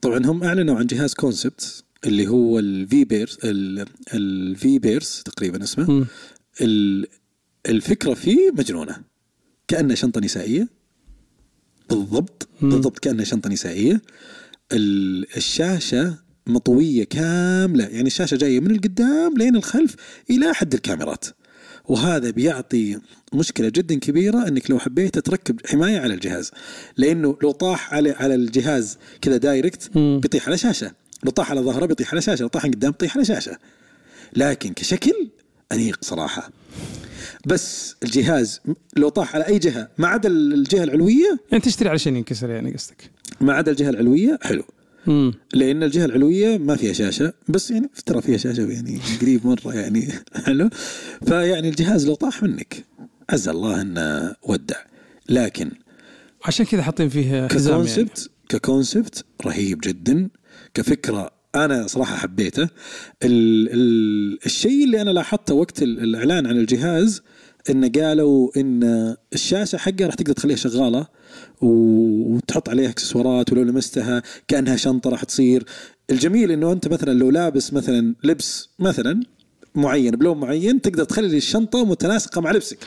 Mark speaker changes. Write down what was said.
Speaker 1: طبعا هم اعلنوا عن جهاز كونسبت اللي هو الفي بيرس الفي بيرس تقريبا اسمه الفكره فيه مجنونه كانه شنطه نسائيه بالضبط بالضبط كانه شنطه نسائيه الشاشه مطويه كامله يعني الشاشه جايه من القدام لين الخلف الى حد الكاميرات وهذا بيعطي مشكلة جدا كبيرة انك لو حبيت تركب حماية على الجهاز لانه لو طاح على على الجهاز كذا دايركت بيطيح على شاشة لو طاح على ظهره بيطيح على شاشة لو طاح قدام بيطيح على شاشة لكن كشكل انيق صراحة بس الجهاز لو طاح على اي جهه ما عدا الجهه العلويه يعني تشتري علشان ينكسر يعني قصدك ما عدا الجهه العلويه حلو لان الجهه العلويه ما فيها شاشه بس يعني ترى فيها شاشه يعني قريب مره يعني حلو فيعني الجهاز لو طاح منك عز الله انه ودع لكن
Speaker 2: عشان كذا حاطين فيه ككونسبت
Speaker 1: يعني. ككونسبت رهيب جدا كفكره انا صراحه حبيته الشيء اللي انا لاحظته وقت الاعلان عن الجهاز ان قالوا ان الشاشه حقها راح تقدر تخليها شغاله وتحط عليها اكسسوارات ولو لمستها كانها شنطه راح تصير الجميل انه انت مثلا لو لابس مثلا لبس مثلا معين بلون معين تقدر تخلي الشنطه متناسقه مع لبسك